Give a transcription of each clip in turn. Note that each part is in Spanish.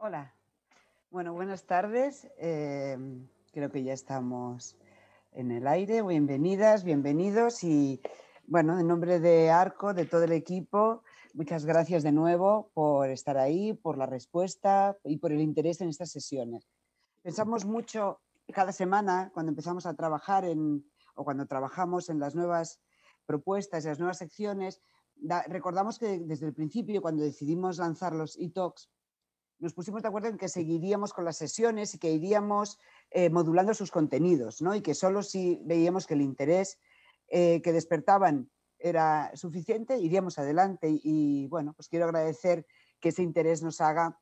Hola. Bueno, buenas tardes. Em, creo que ya estamos en el aire. Bienvenidas, bienvenidos. Y bueno, en nombre de Arco, de todo el equipo, muchas gracias de nuevo por estar ahí, por la respuesta y por el interés en estas sesiones. Pensamos mucho cada semana cuando empezamos a trabajar en, o cuando trabajamos en las nuevas propuestas y las nuevas secciones, recordamos que desde el principio, cuando decidimos lanzar los e-talks, nos pusimos de acuerdo en que seguiríamos con las sesiones y que iríamos eh, modulando sus contenidos, ¿no? Y que solo si veíamos que el interés eh, que despertaban era suficiente, iríamos adelante. Y, bueno, pues quiero agradecer que ese interés nos haga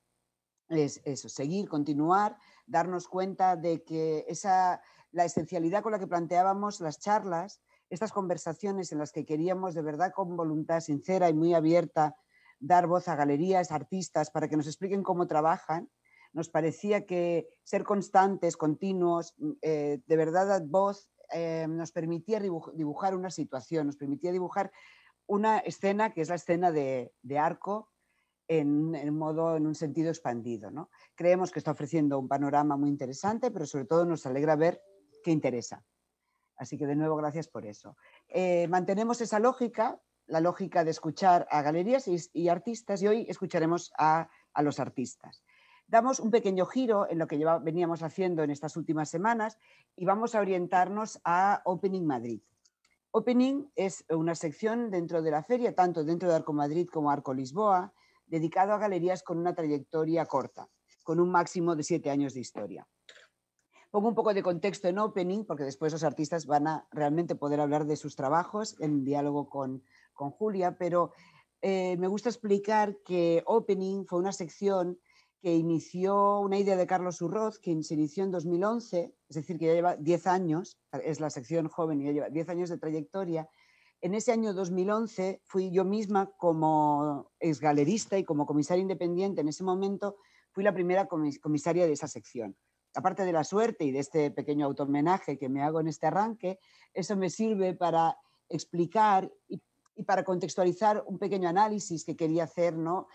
eso, seguir, continuar, darnos cuenta de que esa, la esencialidad con la que planteábamos las charlas, estas conversaciones en las que queríamos de verdad con voluntad sincera y muy abierta dar voz a galerías, artistas, para que nos expliquen cómo trabajan, nos parecía que ser constantes, continuos, mm, eh, de verdad dar voz, eh, nos permitía dibujar una situación, nos permitía dibujar una escena que es la escena de, arco en, modo, en un sentido expandido. Creemos que está ofreciendo un panorama muy interesante, pero sobre todo nos alegra ver qué interesa. Así que de nuevo, gracias por eso. Eh, mantenemos esa lógica la lógica de escuchar a galerías y, artistas y hoy escucharemos a, los artistas. Damos un pequeño giro en lo que veníamos haciendo en estas últimas semanas y vamos a orientarnos a Opening Madrid. Opening es una sección dentro de la feria, tanto dentro de Arco Madrid como Arco Lisboa, dedicado a galerías con una trayectoria corta, con un máximo de siete años de historia. Pongo un poco de contexto en opening, porque después los artistas van a realmente poder hablar de sus trabajos en diálogo con, Julia, pero eh, me gusta explicar que opening fue una sección que inició una idea de Carlos Urroz, que se inició en 2011, es decir, que ya lleva 10 años, es la sección joven y ya lleva 10 años de trayectoria. En ese año 2011 fui yo misma como exgalerista y como comisaria independiente en ese momento, fui la primera comisaria de esa sección aparte de la suerte y de este pequeño automenaje que me hago en este arranque, eso me sirve para explicar y, para contextualizar un pequeño análisis que quería hacer, ¿no?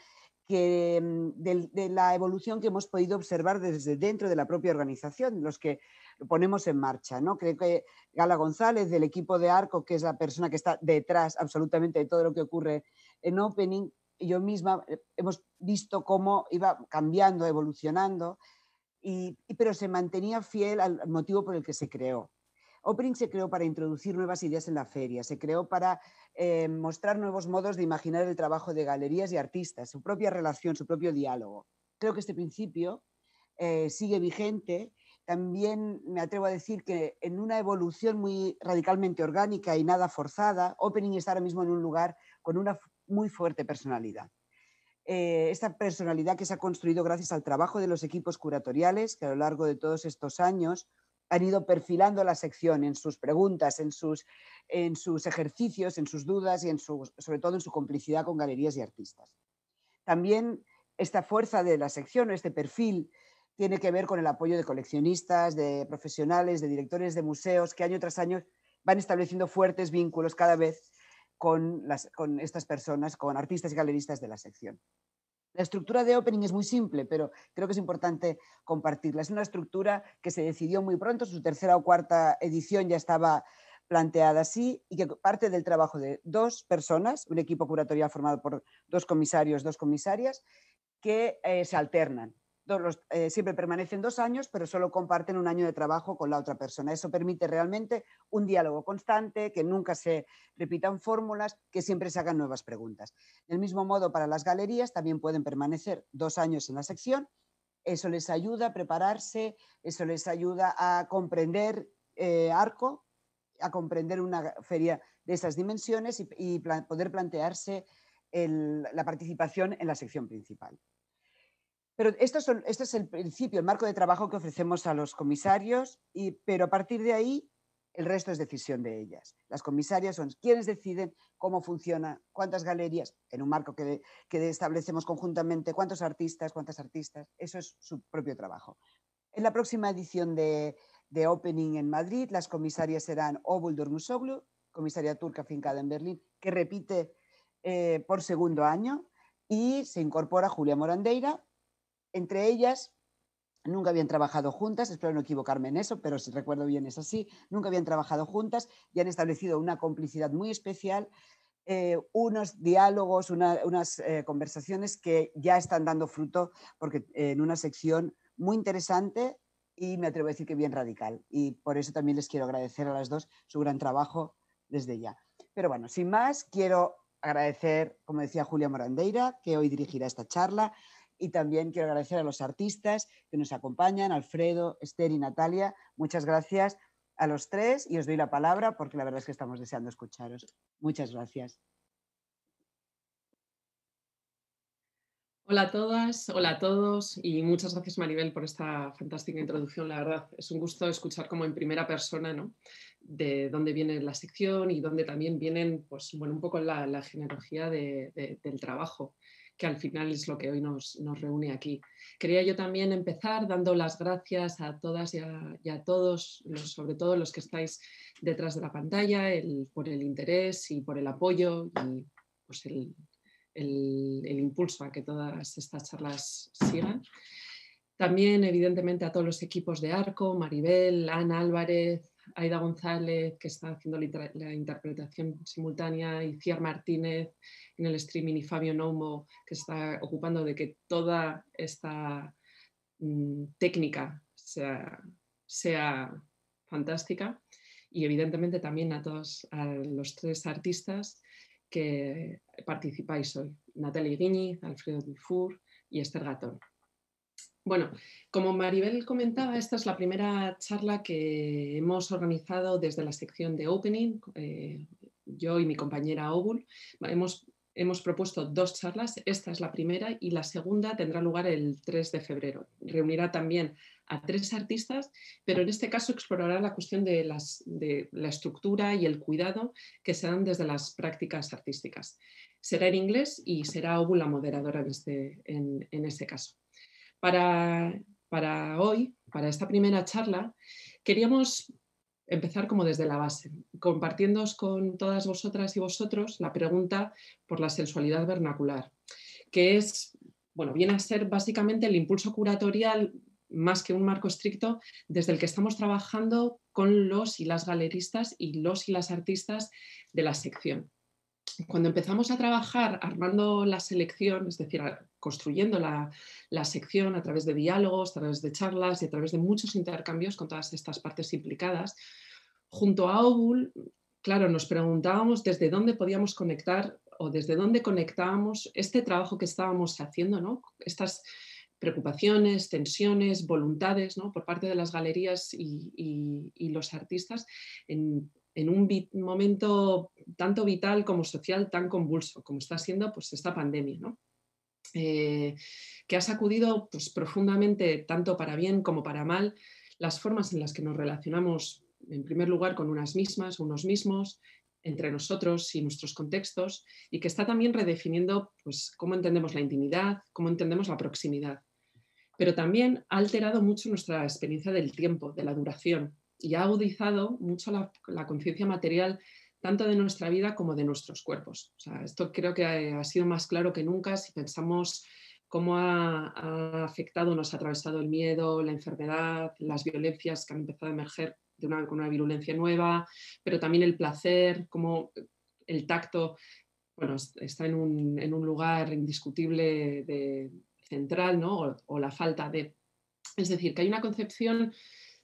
Que, mm, de, la evolución que hemos podido observar desde dentro de la propia organización, los que lo ponemos en marcha. ¿no? Creo que Gala González, del equipo de Arco, que es la persona que está detrás absolutamente de todo lo que ocurre en Opening, y yo misma eh, hemos visto cómo iba cambiando, evolucionando pero se mantenía fiel al motivo por el que se creó. Opening se creó para introducir nuevas ideas en la feria, se creó para eh, mostrar nuevos modos de imaginar el trabajo de galerías y artistas, su propia relación, su propio diálogo. Creo que este principio eh, sigue vigente. También me atrevo a decir que en una evolución muy radicalmente orgánica y nada forzada, Opening está ahora mismo en un lugar con una muy fuerte personalidad. Eh, esta personalidad que se ha construido gracias al trabajo de los equipos curatoriales que a lo largo de todos estos años han ido perfilando la sección en sus preguntas, en sus, en sus ejercicios, en sus dudas y en sobre todo en su complicidad con galerías y artistas. También esta fuerza de la sección o este perfil tiene que ver con el apoyo de coleccionistas, de profesionales, de directores de museos que año tras año van estableciendo fuertes vínculos cada vez con, estas personas, con artistas y galeristas de la sección. La estructura de opening es muy simple, pero creo que es importante compartirla. Es una estructura que se decidió muy pronto, su tercera o cuarta edición ya estaba planteada así y que parte del trabajo de dos personas, un equipo curatorial formado por dos comisarios, dos comisarias, que eh, se alternan. Eh, siempre permanecen dos años, pero solo comparten un año de trabajo con la otra persona. Eso permite realmente un diálogo constante, que nunca se repitan fórmulas, que siempre se hagan nuevas preguntas. Del mismo modo, para las galerías también pueden permanecer dos años en la sección. Eso les ayuda a prepararse, eso les ayuda a comprender eh, Arco, a comprender una feria de esas dimensiones y, poder plantearse la participación en la sección principal. Pero son, este es el principio, el marco de trabajo que ofrecemos a los comisarios, pero a partir de ahí el resto es decisión de ellas. Las comisarias son quienes deciden cómo funciona, cuántas galerías, en un marco que, que, establecemos conjuntamente, cuántos artistas, cuántas artistas. Eso es su propio trabajo. En la próxima edición de, de Opening en Madrid, las comisarias serán Obul Dormusoglu, comisaria turca fincada en Berlín, que repite eh, por segundo año, y se incorpora Julia Morandeira, entre ellas nunca habían trabajado juntas, espero no equivocarme en eso, pero si recuerdo bien es así, nunca habían trabajado juntas y han establecido una complicidad muy especial, eh, unos diálogos, unas eh, conversaciones que ya están dando fruto porque eh, en una sección muy interesante y me atrevo a decir que bien radical. Y por eso también les quiero agradecer a las dos su gran trabajo desde ya. Pero bueno, sin más, quiero agradecer, como decía Julia Morandeira, que hoy dirigirá esta charla, y también quiero agradecer a los artistas que nos acompañan, Alfredo, Esther y Natalia. Muchas gracias a los tres y os doy la palabra porque la verdad es que estamos deseando escucharos. Muchas gracias. Hola a todas, hola a todos y muchas gracias Maribel por esta fantástica introducción. La verdad, es un gusto escuchar como en primera persona de dónde viene la sección y dónde también vienen pues, bueno, un poco la, genealogía del trabajo que al final es lo que hoy nos, reúne aquí. Quería yo también empezar dando las gracias a todas y a, todos, sobre todo los que estáis detrás de la pantalla, por el interés y por el apoyo y pues el, el impulso a que todas estas charlas sigan. También, evidentemente, a todos los equipos de Arco, Maribel, Ana Álvarez, Aida González, que está haciendo la, interpretación simultánea, y Ciar Martínez en el streaming, y Fabio Nomo, que está ocupando de que toda esta mm, técnica sea, fantástica. Y evidentemente también a todos a los tres artistas que participáis hoy, Natalie Guiñi, Alfredo Dufour y Esther Gatón. Bueno, como Maribel comentaba, esta es la primera charla que hemos organizado desde la sección de Opening. Eh, yo y mi compañera Obul hemos, hemos, propuesto dos charlas. Esta es la primera y la segunda tendrá lugar el 3 de febrero. Reunirá también a tres artistas, pero en este caso explorará la cuestión de, las, de la estructura y el cuidado que se dan desde las prácticas artísticas. Será en inglés y será Obul la moderadora este, en, en este caso. Para, para hoy, para esta primera charla, queríamos empezar como desde la base, compartiéndoos con todas vosotras y vosotros la pregunta por la sensualidad vernacular, que es, bueno, viene a ser básicamente el impulso curatorial más que un marco estricto desde el que estamos trabajando con los y las galeristas y los y las artistas de la sección cuando empezamos a trabajar armando la selección, es decir, construyendo la, sección a través de diálogos, a través de charlas y a través de muchos intercambios con todas estas partes implicadas, junto a Obul, claro, nos preguntábamos desde dónde podíamos conectar o desde dónde conectábamos este trabajo que estábamos haciendo, Estas preocupaciones, tensiones, voluntades por parte de las galerías y, y los artistas en en un momento tanto vital como social tan convulso como está siendo pues, esta pandemia, ¿no? Eh, que ha sacudido pues, profundamente, tanto para bien como para mal, las formas en las que nos relacionamos, en primer lugar, con unas mismas, unos mismos, entre nosotros y nuestros contextos, y que está también redefiniendo pues, cómo entendemos la intimidad, cómo entendemos la proximidad. Pero también ha alterado mucho nuestra experiencia del tiempo, de la duración, y ha agudizado mucho la, conciencia material tanto de nuestra vida como de nuestros cuerpos. esto creo que ha, sido más claro que nunca si pensamos cómo ha, afectado, nos ha atravesado el miedo, la enfermedad, las violencias que han empezado a emerger de una, con una virulencia nueva, pero también el placer, cómo el tacto bueno, está en un, lugar indiscutible de, central o la falta de. Es decir, que hay una concepción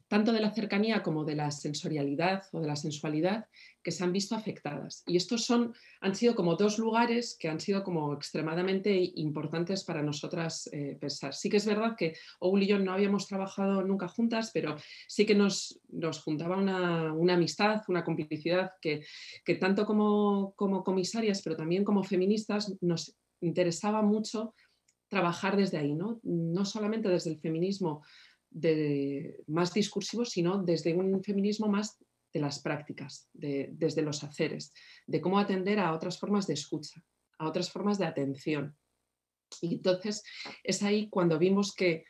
tanto de la cercanía como de la sensorialidad o de la sensualidad que se han visto afectadas. Y estos son, han sido como dos lugares que han sido como extremadamente importantes para nosotras eh, pensar. Sí que es verdad que Oul y yo no habíamos trabajado nunca juntas, pero sí que nos, nos juntaba una, amistad, una complicidad que, tanto como, como comisarias, pero también como feministas nos interesaba mucho trabajar desde ahí, ¿no? No solamente desde el feminismo más discursivo, sino desde un feminismo más de las prácticas, de, desde los haceres, de cómo atender a otras formas de escucha, a otras formas de atención. Y entonces es ahí cuando vimos que,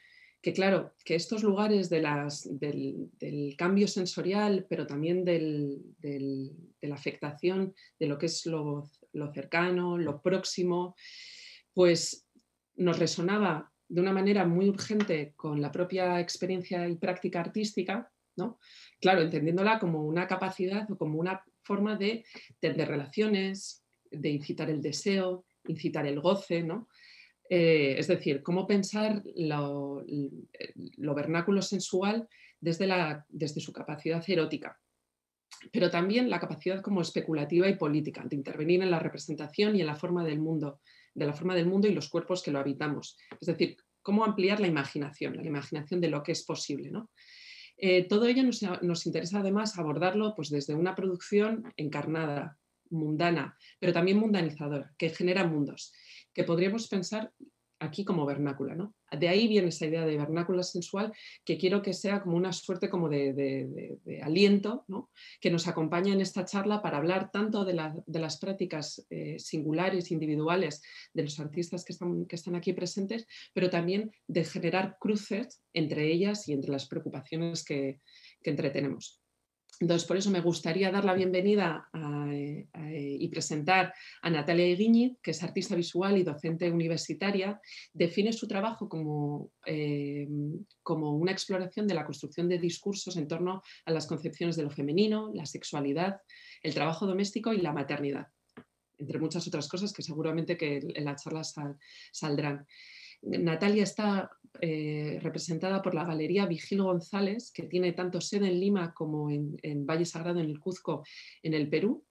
claro, que estos lugares de las, del, cambio sensorial, pero también de la afectación de lo que es lo, lo cercano, lo próximo, pues nos resonaba de una manera muy urgente con la propia experiencia y práctica artística, ¿no? Claro, entendiéndola como una capacidad o como una forma de tender relaciones, de incitar el deseo, incitar el goce, ¿no? Eh, es decir, cómo pensar lo, lo vernáculo sensual desde, la, desde su capacidad erótica, pero también la capacidad como especulativa y política, de intervenir en la representación y en la forma del mundo, de la forma del mundo y los cuerpos que lo habitamos. Es decir, cómo ampliar la imaginación, la imaginación de lo que es posible. ¿no? Eh, todo ello nos, interesa además abordarlo pues, desde una producción encarnada, mundana, pero también mundanizadora, que genera mundos, que podríamos pensar aquí como vernácula, ¿no? De ahí viene esa idea de vernácula sensual que quiero que sea como una suerte como de, aliento, Que nos acompaña en esta charla para hablar tanto de, las prácticas eh, singulares, individuales de los artistas que están, que están aquí presentes, pero también de generar cruces entre ellas y entre las preocupaciones que entretenemos. Entonces, por eso me gustaría dar la bienvenida eh, eh, y presentar a Natalia Iguñez, que es artista visual y docente universitaria. Define su trabajo como, eh, como una exploración de la construcción de discursos en torno a las concepciones de lo femenino, la sexualidad, el trabajo doméstico y la maternidad, entre muchas otras cosas que seguramente que en la charla saldrán. Natalia está eh, representada por la Galería Vigil González, que tiene tanto sede en Lima como en, Valle Sagrado, en el Cuzco, en el Perú.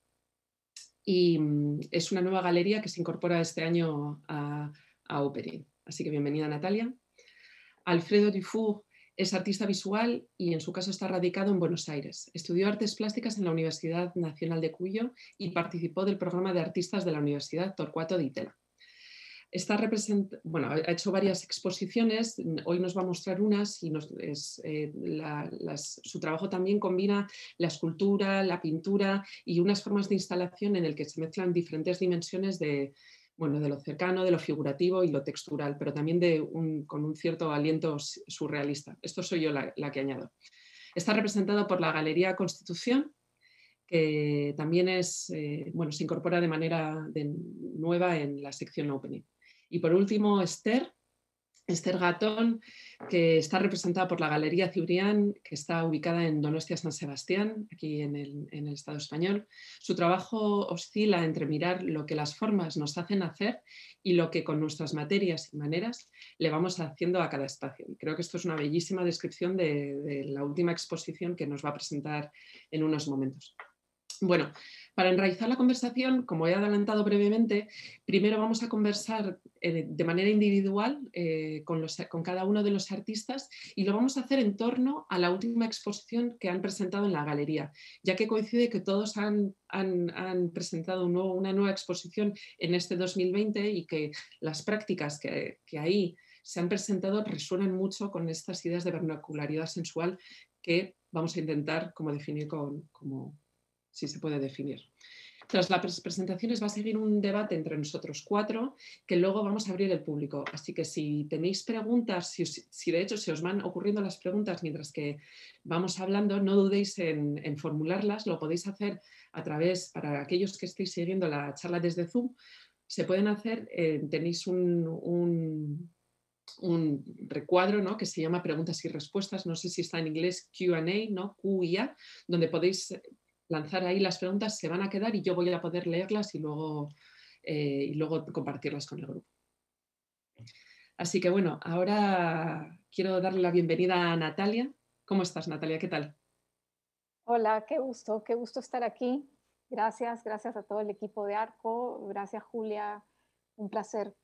Y mm, es una nueva galería que se incorpora este año a, a Así que bienvenida, Natalia. Alfredo Dufour es artista visual y en su caso está radicado en Buenos Aires. Estudió artes plásticas en la Universidad Nacional de Cuyo y participó del programa de artistas de la Universidad Torcuato de Itela. Está bueno, ha hecho varias exposiciones, hoy nos va a mostrar unas y eh, su trabajo también combina la escultura, la pintura y unas formas de instalación en el que se mezclan diferentes dimensiones de, bueno, de lo cercano, de lo figurativo y lo textural, pero también de con un cierto aliento surrealista. Esto soy yo la, que añado. Está representado por la Galería Constitución, que también es, eh, bueno, se incorpora de manera nueva en la sección Opening. Y por último, Esther, Esther Gatón, que está representada por la Galería Cibrián, que está ubicada en Donostia San Sebastián, aquí en el, Estado español. Su trabajo oscila entre mirar lo que las formas nos hacen hacer y lo que con nuestras materias y maneras le vamos haciendo a cada espacio. Y Creo que esto es una bellísima descripción de la última exposición que nos va a presentar en unos momentos. Bueno, para enraizar la conversación, como he adelantado brevemente, primero vamos a conversar eh, de manera individual eh, con, cada uno de los artistas y lo vamos a hacer en torno a la última exposición que han presentado en la galería, ya que coincide que todos han, presentado una nueva exposición en este 2020 y que las prácticas que, ahí se han presentado resuenan mucho con estas ideas de vernacularidad sensual que vamos a intentar como definir con, como si se puede definir. Tras las presentaciones va a seguir un debate entre nosotros cuatro que luego vamos a abrir el público. Así que si tenéis preguntas, si, de hecho se os van ocurriendo las preguntas mientras que vamos hablando, no dudéis en, formularlas. Lo podéis hacer a través, para aquellos que estéis siguiendo la charla desde Zoom, se pueden hacer, eh, tenéis un, un, recuadro ¿no? que se llama preguntas y respuestas, no sé si está en inglés QA, ¿no? QIA, donde podéis lanzar ahí las preguntas, se van a quedar y yo voy a poder leerlas y luego, eh, y luego compartirlas con el grupo. Así que bueno, ahora quiero darle la bienvenida a Natalia. ¿Cómo estás, Natalia? ¿Qué tal? Hola, qué gusto, qué gusto estar aquí. Gracias, gracias a todo el equipo de Arco, gracias Julia, un placer.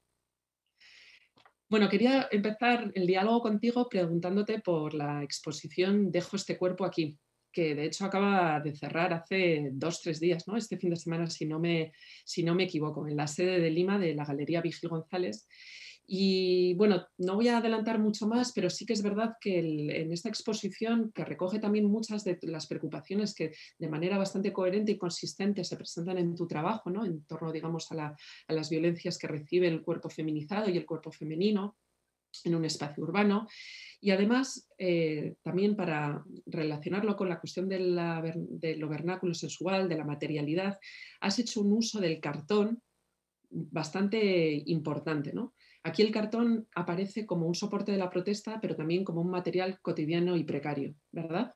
Bueno, quería empezar el diálogo contigo preguntándote por la exposición Dejo este cuerpo aquí, que de hecho acaba de cerrar hace dos, tres días, ¿no? este fin de semana, si no, me, si no me equivoco, en la sede de Lima de la Galería Vigil González. Y bueno, no voy a adelantar mucho más, pero sí que es verdad que en esta exposición, que recoge también muchas de las preocupaciones que de manera bastante coherente y consistente se presentan en tu trabajo, ¿no? en torno, digamos, a, a las violencias que recibe el cuerpo feminizado y el cuerpo femenino, en un espacio urbano. Y además, eh, también para relacionarlo con la cuestión del lo vernáculo sexual, de la materialidad, has hecho un uso del cartón bastante importante. Aquí el cartón aparece como un soporte de la protesta, pero también como un material cotidiano y precario, ¿verdad?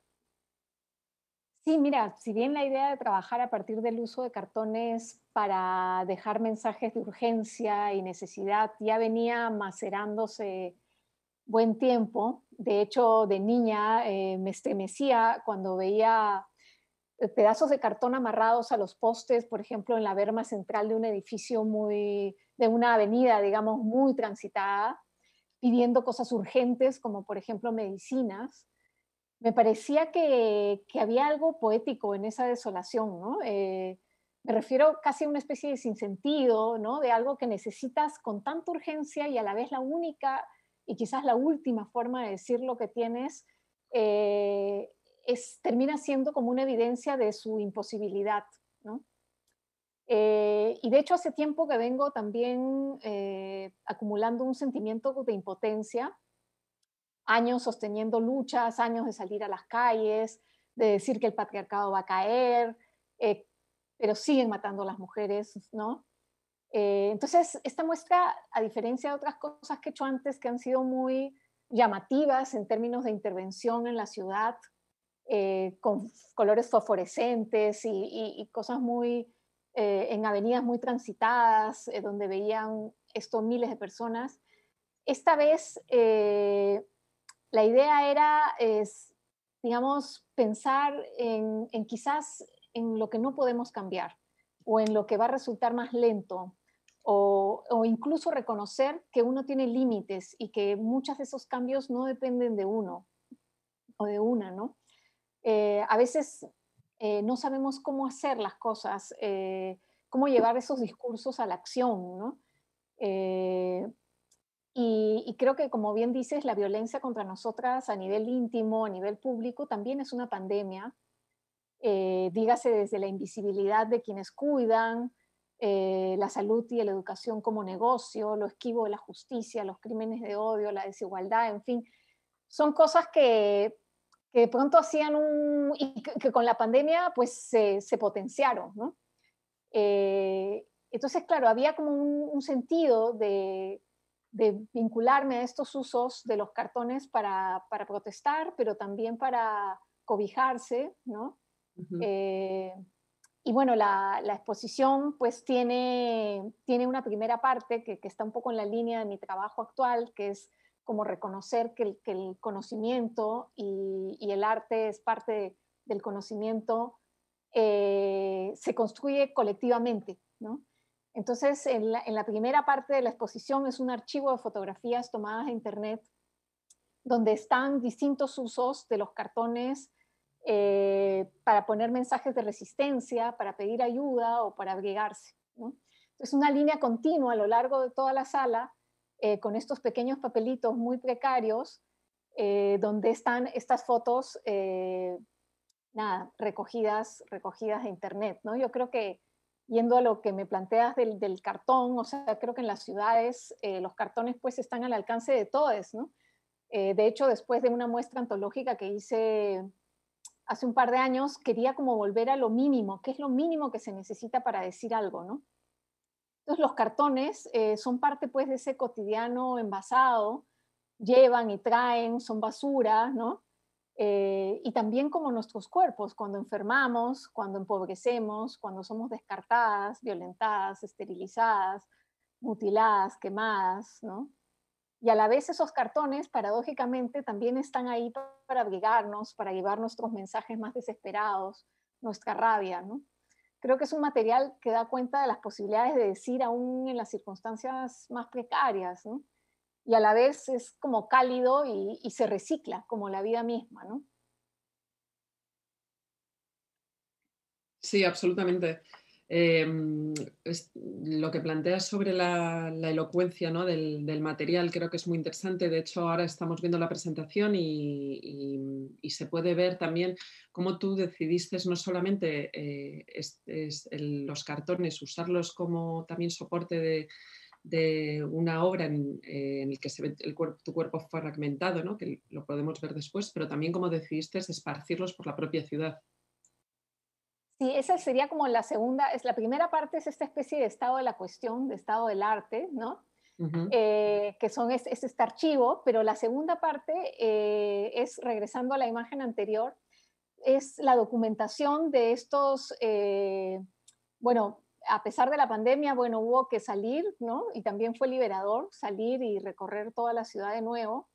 Sí, mira, si bien la idea de trabajar a partir del uso de cartones para dejar mensajes de urgencia y necesidad ya venía macerándose buen tiempo, de hecho de niña eh, me estremecía cuando veía eh, pedazos de cartón amarrados a los postes, por ejemplo, en la verma central de un edificio muy, de una avenida, digamos, muy transitada, pidiendo cosas urgentes como por ejemplo medicinas me parecía que, había algo poético en esa desolación, ¿no? Eh, me refiero casi a una especie de sinsentido, ¿no? De algo que necesitas con tanta urgencia y a la vez la única y quizás la última forma de decir lo que tienes eh, es, termina siendo como una evidencia de su imposibilidad, ¿no? Eh, y de hecho hace tiempo que vengo también acumulando un sentimiento de impotencia, años sosteniendo luchas, años de salir a las calles, de decir que el patriarcado va a caer, eh, pero siguen matando a las mujeres, ¿no? Eh, entonces, esta muestra, a diferencia de otras cosas que he hecho antes, que han sido muy llamativas en términos de intervención en la ciudad, eh, con colores fosforescentes y, cosas muy, en avenidas muy transitadas, donde veían esto miles de personas, esta vez la idea era, es, digamos, pensar en, quizás en lo que no podemos cambiar o en lo que va a resultar más lento o, incluso reconocer que uno tiene límites y que muchos de esos cambios no dependen de uno o de una, ¿no? Eh, a veces eh, no sabemos cómo hacer las cosas, eh, cómo llevar esos discursos a la acción, ¿no? Y, creo que, como bien dices, la violencia contra nosotras a nivel íntimo, a nivel público, también es una pandemia. Eh, dígase desde la invisibilidad de quienes cuidan, eh, la salud y la educación como negocio, lo esquivo de la justicia, los crímenes de odio, la desigualdad, en fin. Son cosas que, que de pronto hacían un... y que, con la pandemia pues se, potenciaron, eh, entonces, claro, había como un sentido de de vincularme a estos usos de los cartones para, para protestar, pero también para cobijarse, ¿no? Eh, y bueno, la, la, exposición pues tiene, tiene una primera parte que, que, está un poco en la línea de mi trabajo actual, que es como reconocer que el, que el conocimiento y, y, el arte es parte del conocimiento, eh, se construye colectivamente, ¿no? Entonces, en la, primera parte de la exposición es un archivo de fotografías tomadas de Internet, donde están distintos usos de los cartones eh, para poner mensajes de resistencia, para pedir ayuda o para abrigarse. Es una línea continua a lo largo de toda la sala, eh, con estos pequeños papelitos muy precarios, eh, donde están estas fotos recogidas, recogidas de Internet. ¿no? Yo creo que yendo a lo que me planteas del, del cartón, o sea, creo que en las ciudades eh, los cartones pues están al alcance de todos, ¿no? Eh, de hecho, después de una muestra antológica que hice hace un par de años, quería como volver a lo mínimo, qué es lo mínimo que se necesita para decir algo, ¿no? Entonces los cartones eh, son parte pues de ese cotidiano envasado, llevan y traen, son basura, ¿no? Eh, y también como nuestros cuerpos, cuando enfermamos, cuando empobrecemos, cuando somos descartadas, violentadas, esterilizadas, mutiladas, quemadas, ¿no? Y a la vez esos cartones, paradójicamente, también están ahí para abrigarnos, para llevar nuestros mensajes más desesperados, nuestra rabia, ¿no? Creo que es un material que da cuenta de las posibilidades de decir aún en las circunstancias más precarias, ¿no? y a la vez es como cálido y, se recicla, como la vida misma, ¿no? Sí, absolutamente. Em, lo que planteas sobre la, elocuencia del, material creo que es muy interesante. De hecho, ahora estamos viendo la presentación y, se puede ver también cómo tú decidiste no solamente eh, los cartones, usarlos como también soporte de, de una obra en, eh, el que se el cuerpo, tu cuerpo fragmentado, ¿no? que lo podemos ver después, pero también cómo decidiste esparcirlos por la propia ciudad. Sí, esa sería como la segunda, es la primera parte es esta especie de estado de la cuestión, de estado del arte, ¿no? Eh, que son es, este archivo, pero la segunda parte eh, es, regresando a la imagen anterior, es la documentación de estos, bueno, a pesar de la pandemia, bueno, hubo que salir, ¿no? Y también fue liberador salir y recorrer toda la ciudad de nuevo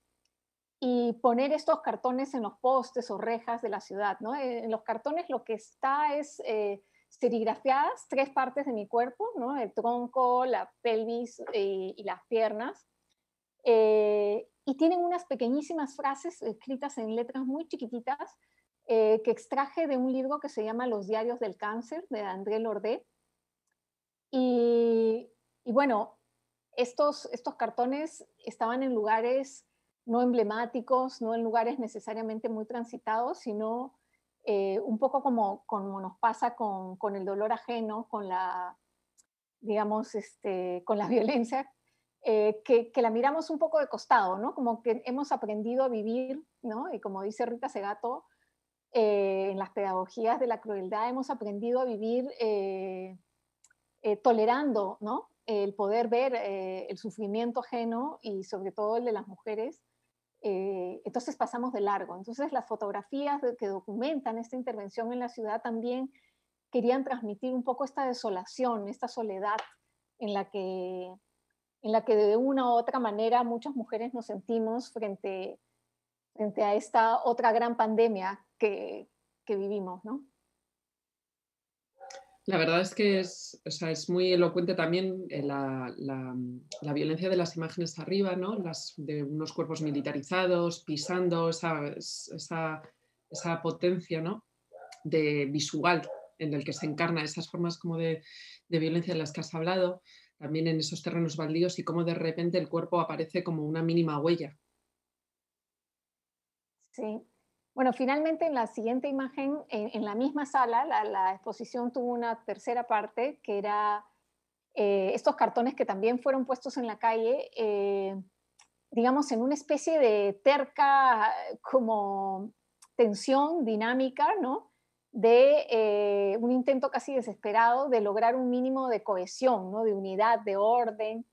y poner estos cartones en los postes o rejas de la ciudad, ¿no? Eh, en los cartones lo que está es eh, serigrafiadas tres partes de mi cuerpo, ¿no? El tronco, la pelvis eh, y las piernas. Eh, y tienen unas pequeñísimas frases escritas en letras muy chiquititas que extraje de un libro que se llama Los diarios del cáncer de André Lordé y, bueno, estos, estos cartones estaban en lugares no emblemáticos, no en lugares necesariamente muy transitados, sino eh, un poco como, como nos pasa con, con, el dolor ajeno, con la, digamos, este, con la violencia, eh, que, que, la miramos un poco de costado, ¿no? Como que hemos aprendido a vivir, ¿no? Y como dice Rita Segato, eh, en las pedagogías de la crueldad hemos aprendido a vivir eh, tolerando ¿no? el poder ver eh, el sufrimiento ajeno y sobre todo el de las mujeres. Eh, entonces pasamos de largo. Entonces las fotografías que documentan esta intervención en la ciudad también querían transmitir un poco esta desolación, esta soledad en la que, en la que de una u otra manera muchas mujeres nos sentimos frente, a esta otra gran pandemia que, que vivimos, ¿no? La verdad es que es, muy elocuente también eh, la, violencia de las imágenes arriba, ¿no? Las, de unos cuerpos militarizados, pisando esa, potencia de visual en el que se encarna esas formas como de, de violencia de las que has hablado, también en esos terrenos baldíos y cómo de repente el cuerpo aparece como una mínima huella. Sí, bueno, finalmente en la siguiente imagen, en, la misma sala, la, exposición tuvo una tercera parte que era eh, estos cartones que también fueron puestos en la calle, eh, digamos, en una especie de terca como tensión dinámica, ¿no? de eh, un intento casi desesperado de lograr un mínimo de cohesión, ¿no? de unidad, de orden,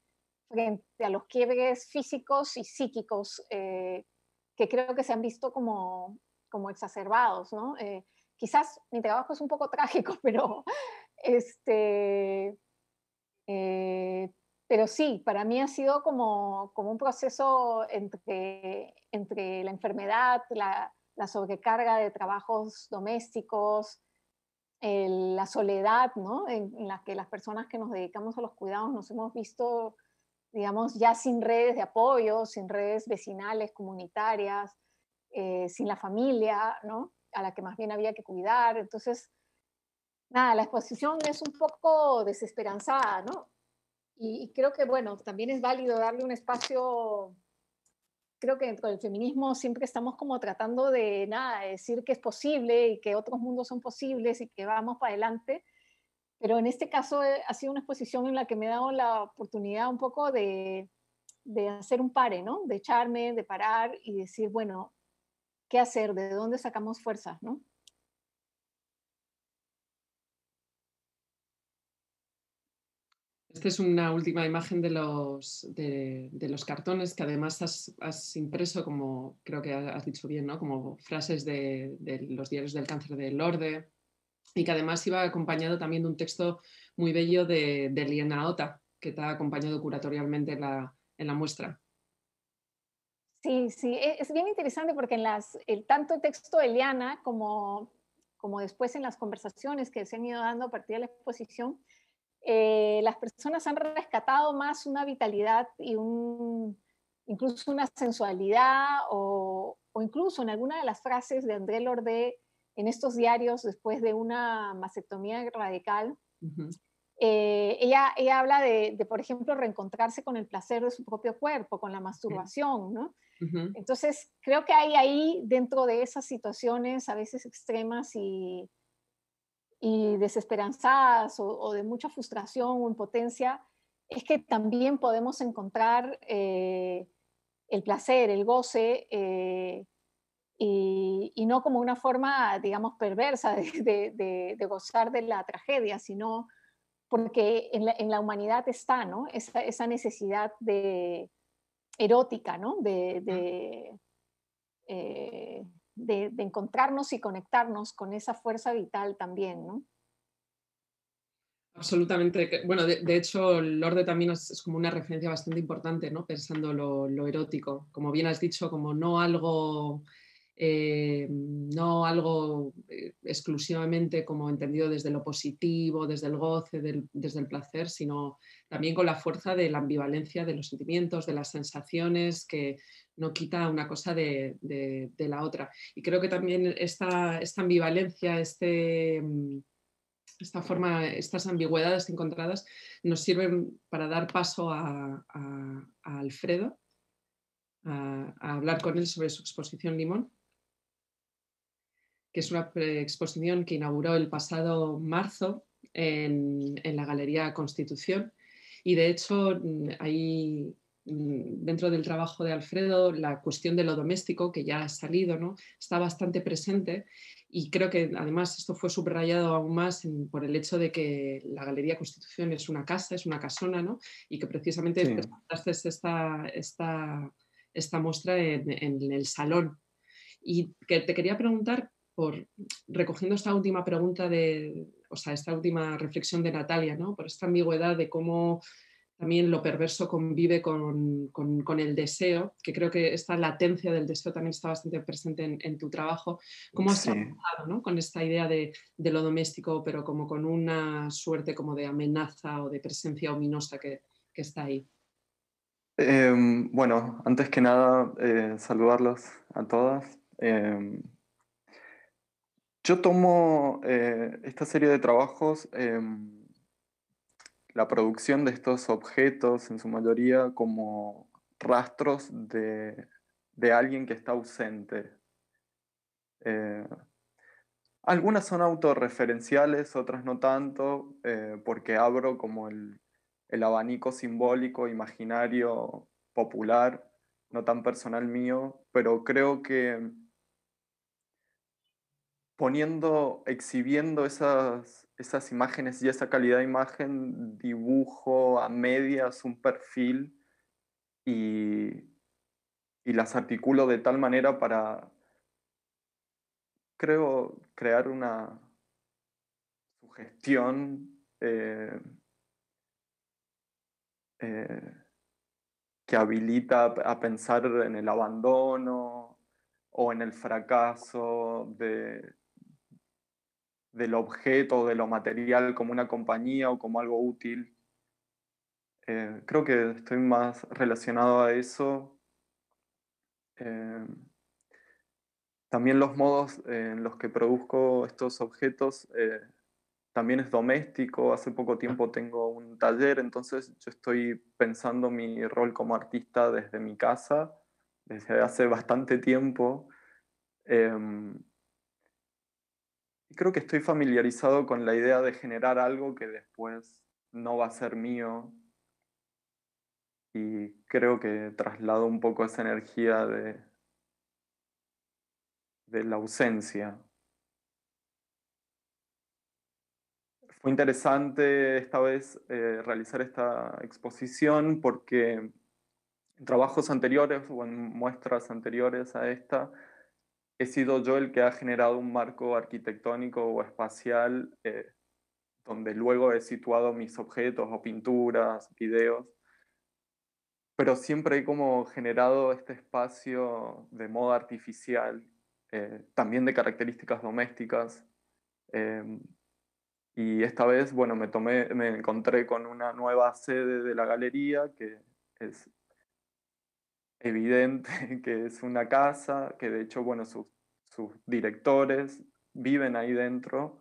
frente a los quiebres físicos y psíquicos que creo que se han visto como como exacerbados, ¿no? Eh, quizás mi trabajo es un poco trágico, pero, este, eh, pero sí, para mí ha sido como, como un proceso entre, entre la enfermedad, la, sobrecarga de trabajos domésticos, la soledad, ¿no? en, la que las personas que nos dedicamos a los cuidados nos hemos visto, digamos, ya sin redes de apoyo, sin redes vecinales, comunitarias, eh, sin la familia, ¿no? A la que más bien había que cuidar. Entonces, nada, la exposición es un poco desesperanzada, ¿no? Y, creo que, bueno, también es válido darle un espacio creo que dentro el feminismo siempre estamos como tratando de nada, decir que es posible y que otros mundos son posibles y que vamos para adelante. Pero en este caso eh, ha sido una exposición en la que me he dado la oportunidad un poco de, de hacer un pare, ¿no? De echarme, de parar y decir, bueno, qué hacer, de dónde sacamos fuerza? Esta es una última imagen de los, de, los cartones que además has, impreso, como creo que has dicho bien, ¿no? como frases de, los diarios del cáncer de Lorde y que además iba acompañado también de un texto muy bello de, de Liena Ota, que te acompañado curatorialmente en la muestra. Sí, sí, e, es bien interesante porque en las, el, tanto el texto de Eliana como, como después en las conversaciones que se han ido dando a partir de la exposición, eh, las personas han rescatado más una vitalidad y un, incluso una sensualidad o, o incluso en alguna de las frases de André Lorde en estos diarios después de una mastectomía radical, eh, ella, ella habla de, por ejemplo, reencontrarse con el placer de su propio cuerpo, con la masturbación, ¿no? Entonces, creo que hay ahí, dentro de esas situaciones a veces extremas y, y desesperanzadas o, de mucha frustración o impotencia, es que también podemos encontrar eh, el placer, el goce, eh, y, no como una forma, digamos, perversa de, gozar de la tragedia, sino porque en la, humanidad está, ¿no? esa necesidad de, erótica, ¿no? Eh, de, de, encontrarnos y conectarnos con esa fuerza vital también, ¿no? Absolutamente. Bueno, de, hecho, hecho, Lorde también es, como una referencia bastante importante, ¿no? Pensando lo, lo, erótico, como bien has dicho, como no algo eh, no algo eh, exclusivamente como entendido desde lo positivo, desde el goce, desde el placer, sino también con la fuerza de la ambivalencia de los sentimientos, de las sensaciones, que no quita una cosa de, la otra. Y creo que también esta, ambivalencia, este, mm, esta forma, estas ambigüedades encontradas nos sirven para dar paso a, Alfredo. a hablar con él sobre su exposición Limón que es una exposición que inauguró el pasado marzo en, en la Galería Constitución. Y de hecho, mm, ahí mm, dentro del trabajo de Alfredo, la cuestión de lo doméstico, que ya ha salido, ¿no? está bastante presente y creo que además esto fue subrayado aún más por el hecho de que la Galería Constitución es una casa, es una casona, ¿no? y que precisamente presentaste esta, esta, muestra en, en, el salón. Y que te quería preguntar por recogiendo esta última pregunta de, o sea, esta última reflexión de Natalia, ¿no? Por esta ambigüedad de cómo también lo perverso convive con, con, el deseo, que creo que esta latencia del deseo también está bastante presente en, tu trabajo. ¿Cómo has trabajado ¿no? con esta idea de, de, lo doméstico, pero como con una suerte como de amenaza o de presencia ominosa que, está ahí? Em, bueno, antes que nada, eh, saludarlos a todas. Em, yo tomo eh, esta serie de trabajos, em, la producción de estos objetos en su mayoría como rastros de, alguien que está ausente. Eh, algunas son autorreferenciales, otras no tanto, eh, porque abro como el, el abanico simbólico, imaginario, popular, no tan personal mío, pero creo que poniendo, exhibiendo esas, esas imágenes y esa calidad de imagen, dibujo a medias, un perfil y, las articulo de tal manera para, creo, crear una sugestión eh, eh, que habilita a pensar en el abandono o en el fracaso de, del objeto, de lo material, como una compañía o como algo útil. Eh, creo que estoy más relacionado a eso. Eh, también los modos en los que produzco estos objetos eh, también es doméstico. Hace poco ah. tiempo tengo un taller, entonces yo estoy pensando mi rol como artista desde mi casa, desde hace bastante tiempo. Em, y creo que estoy familiarizado con la idea de generar algo que después no va a ser mío. Y creo que traslado un poco esa energía de, la ausencia. Fue interesante esta vez eh, realizar esta exposición porque en trabajos anteriores o en muestras anteriores a esta he sido yo el que ha generado un marco arquitectónico o espacial eh, donde luego he situado mis objetos o pinturas, videos, pero siempre he como generado este espacio de modo artificial, eh, también de características domésticas. Em, y esta vez, bueno, me, tomé, me encontré con una nueva sede de la galería que es evidente que es una casa, que de hecho, bueno, sus, directores viven ahí dentro.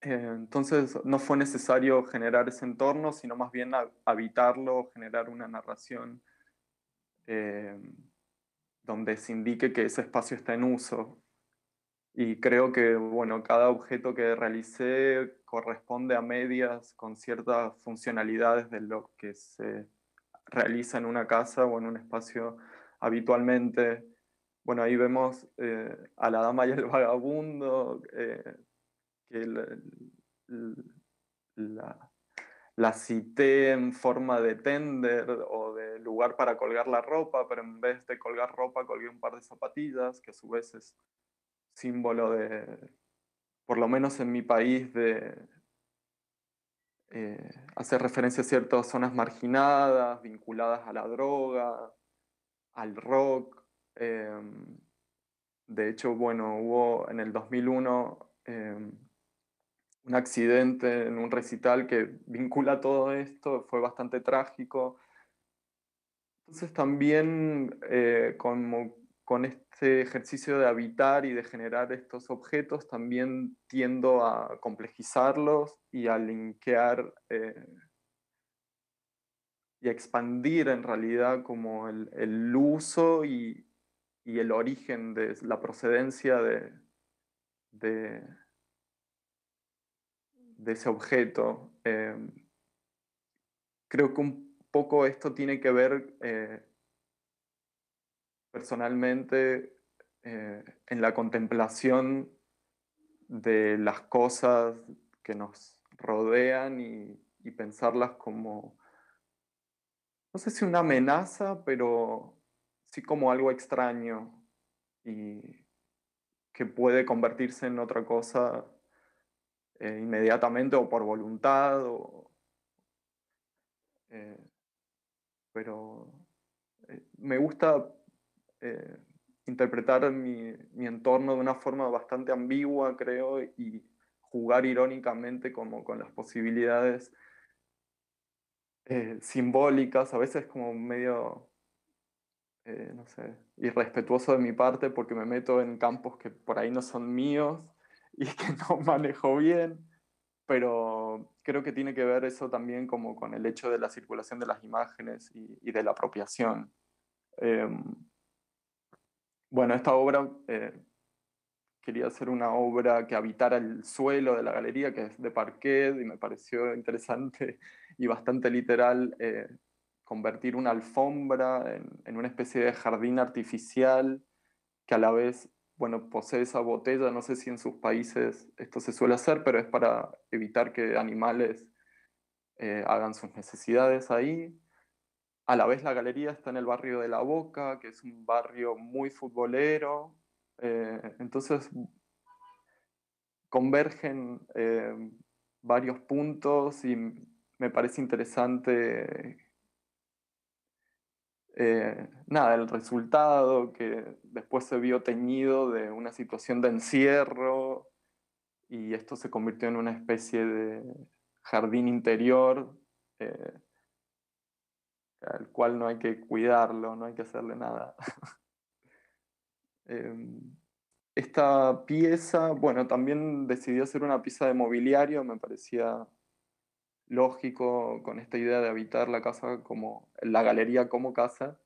Eh, entonces, no fue necesario generar ese entorno, sino más bien habitarlo, generar una narración eh, donde se indique que ese espacio está en uso. Y creo que, bueno, cada objeto que realicé corresponde a medias con ciertas funcionalidades de lo que se realiza en una casa o en un espacio habitualmente. Bueno, ahí vemos eh, a la dama y el vagabundo, eh, que la, la, cité en forma de tender o de lugar para colgar la ropa, pero en vez de colgar ropa colgué un par de zapatillas, que a su vez es símbolo de, por lo menos en mi país, de, eh, hace referencia a ciertas zonas marginadas, vinculadas a la droga, al rock. Em, de hecho, bueno, hubo en el 2001 em, un accidente en un recital que vincula todo esto, fue bastante trágico. Entonces también eh, como con este ejercicio de habitar y de generar estos objetos, también tiendo a complejizarlos y a linkear eh, y a expandir en realidad como el, uso y, el origen de la procedencia de, ese objeto. Em, creo que un poco esto tiene que ver... Eh, personalmente eh, en la contemplación de las cosas que nos rodean y, pensarlas como, no sé si una amenaza, pero sí como algo extraño y que puede convertirse en otra cosa eh, inmediatamente o por voluntad. Eh, pero me gusta eh, interpretar mi, entorno de una forma bastante ambigua, creo, y jugar irónicamente como con las posibilidades eh, simbólicas, a veces como medio, eh, no sé, irrespetuoso de mi parte porque me meto en campos que por ahí no son míos y que no manejo bien pero creo que tiene que ver eso también como con el hecho de la circulación de las imágenes y, de la apropiación. Eh, bueno, esta obra eh, quería hacer una obra que habitara el suelo de la galería, que es de parquet, y me pareció interesante y bastante literal eh, convertir una alfombra en, una especie de jardín artificial que a la vez, bueno, posee esa botella, no sé si en sus países esto se suele hacer, pero es para evitar que animales eh, hagan sus necesidades ahí. A la vez la galería está en el barrio de La Boca, que es un barrio muy futbolero. Eh, entonces convergen eh, varios puntos y me parece interesante eh, nada, el resultado que después se vio teñido de una situación de encierro y esto se convirtió en una especie de jardín interior al cual no hay que cuidarlo, no hay que hacerle nada. Em, esta pieza, bueno, también decidí hacer una pieza de mobiliario, me parecía lógico con esta idea de habitar la casa como la galería como casa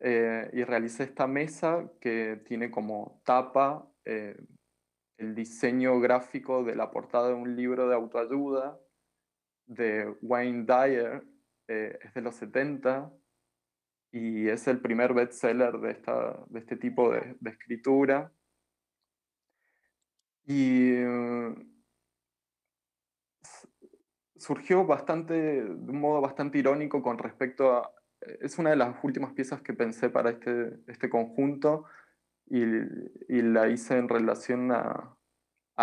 eh, y realicé esta mesa que tiene como tapa eh, el diseño gráfico de la portada de un libro de autoayuda de Wayne Dyer eh, es de los 70 y es el primer bestseller de, esta, de este tipo de, escritura. Y mm, surgió bastante, de un modo bastante irónico con respecto a... Eh, es una de las últimas piezas que pensé para este, este conjunto y, la hice en relación a,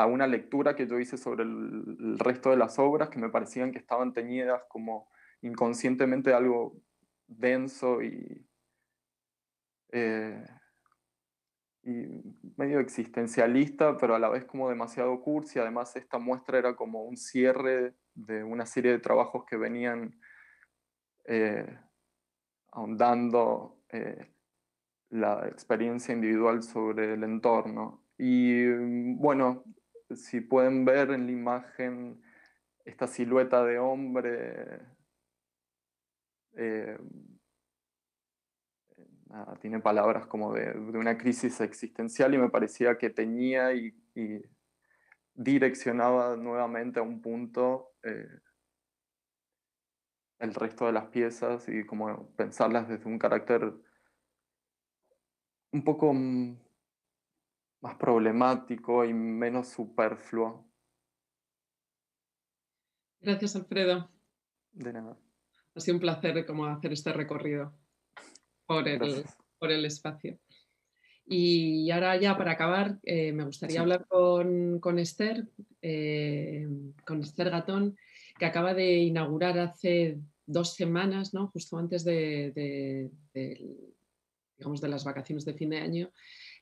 una lectura que yo hice sobre el, resto de las obras que me parecían que estaban teñidas como inconscientemente algo denso eh, y, medio existencialista, pero a la vez como demasiado cursi. Además, esta muestra era como un cierre de una serie de trabajos que venían eh, ahondando eh, la experiencia individual sobre el entorno. Y mm, bueno, si pueden ver en la imagen esta silueta de hombre eh, tiene palabras como de, una crisis existencial y me parecía que tenía y, direccionaba nuevamente a un punto eh, el resto de las piezas y como pensarlas desde un carácter un poco más problemático y menos superfluo. Gracias, Alfredo. De nada. Ha sido un placer como hacer este recorrido por el, espacio. Y ahora ya para acabar, eh, me gustaría hablar con, Esther, eh, con Esther Gatón, que acaba de inaugurar hace dos semanas, ¿no? justo antes digamos, de las vacaciones de fin de año,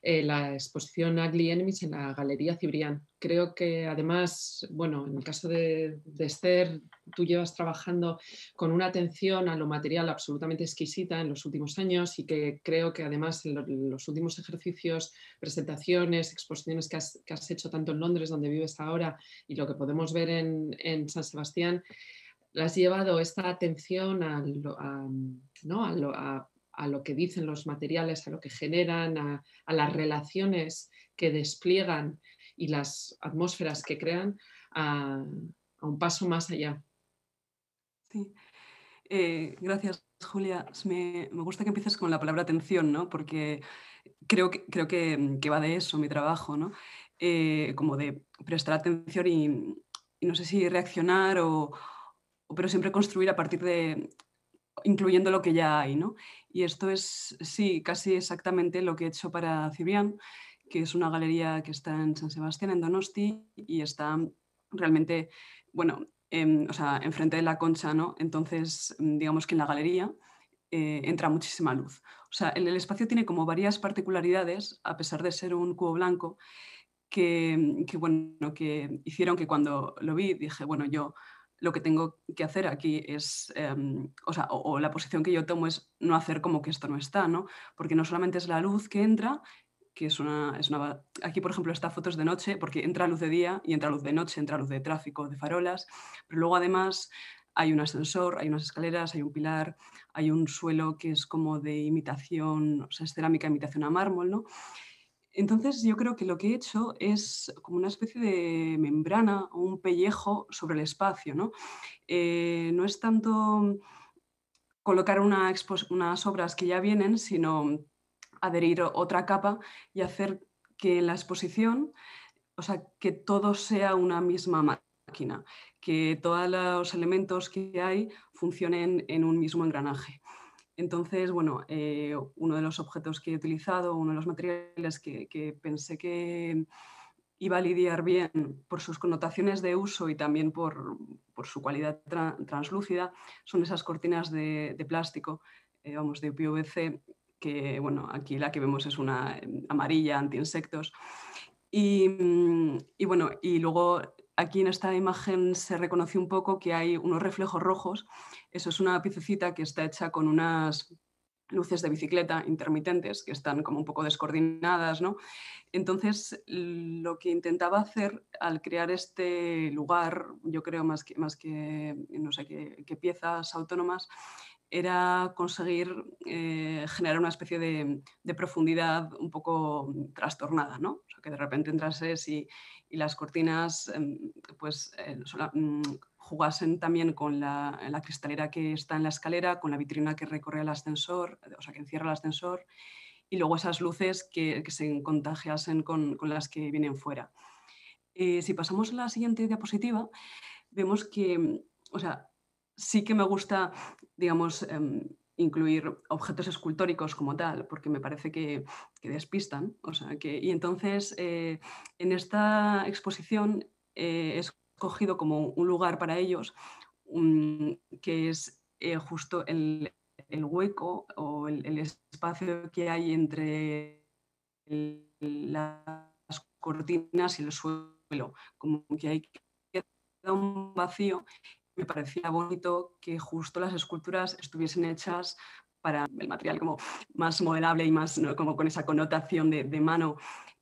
eh, la exposición Ugly Enemies en la Galería Cibrián. Creo que además, bueno, en el caso de, de, Esther, tú llevas trabajando con una atención a lo material absolutamente exquisita en los últimos años y que creo que además en los, últimos ejercicios, presentaciones, exposiciones que has, hecho tanto en Londres, donde vives ahora, y lo que podemos ver en, en San Sebastián, has llevado esta atención a, lo, ¿no? a a lo que dicen los materiales, a lo que generan, a, las relaciones que despliegan y las atmósferas que crean, a, un paso más allá. Eh, gracias, Julia. Me, gusta que empieces con la palabra atención, porque creo que, creo que, va de eso mi trabajo, eh, como de prestar atención y, no sé si reaccionar pero siempre construir a partir de incluyendo lo que ya hay, ¿no? Y esto es, sí, casi exactamente lo que he hecho para Cibrián, que es una galería que está en San Sebastián, en Donosti, y está realmente, bueno, em, o sea, enfrente de la concha, ¿no? Entonces, mm, digamos que en la galería eh, entra muchísima luz. O sea, el, el, espacio tiene como varias particularidades, a pesar de ser un cubo blanco, que, que, bueno, que hicieron que cuando lo vi dije, bueno, yo lo que tengo que hacer aquí es, em, o sea, o, la posición que yo tomo es no hacer como que esto no está, ¿no? Porque no solamente es la luz que entra, que es una, es Aquí, por ejemplo, foto fotos de noche, porque entra luz de día y entra luz de noche, entra luz de tráfico, de farolas, pero luego además hay un ascensor, hay unas escaleras, hay un pilar, hay un suelo que es como de imitación, o sea, es cerámica imitación a mármol, ¿no? Entonces yo creo que lo que he hecho es como una especie de membrana o un pellejo sobre el espacio. No, eh, no es tanto colocar unas obras que ya vienen, sino adherir otra capa y hacer que la exposición, o sea, que todo sea una misma máquina, que todos los elementos que hay funcionen en un mismo engranaje. Entonces, bueno, eh, uno de los objetos que he utilizado, uno de los materiales que, pensé que iba a lidiar bien por sus connotaciones de uso y también por, su cualidad translúcida, son esas cortinas de, plástico, eh, vamos, de PVC, que, bueno, aquí la que vemos es una em, amarilla anti-insectos. Mm, y, bueno, y luego aquí en esta imagen se reconoce un poco que hay unos reflejos rojos. Eso es una piececita que está hecha con unas luces de bicicleta intermitentes que están como un poco descoordinadas, ¿no? Entonces, lo que intentaba hacer al crear este lugar, yo creo más que, más que no sé qué, piezas autónomas, era conseguir eh, generar una especie de, profundidad un poco mm, trastornada, ¿no? que de repente entrases y, las cortinas em, pues, eh, mm, jugasen también con la, cristalera que está en la escalera, con la vitrina que recorre el ascensor, o sea, que encierra el ascensor, y luego esas luces que, se contagiasen con, las que vienen fuera. Eh, si pasamos a la siguiente diapositiva, vemos que, o sea, sí que me gusta, digamos, em, incluir objetos escultóricos como tal, porque me parece que, despistan. O sea, que, y entonces, eh, en esta exposición eh, he escogido como un lugar para ellos, mm, que es eh, justo el, hueco o el, espacio que hay entre las cortinas y el suelo, como que hay un vacío me parecía bonito que justo las esculturas estuviesen hechas para el material como más modelable y más como con esa connotación de, mano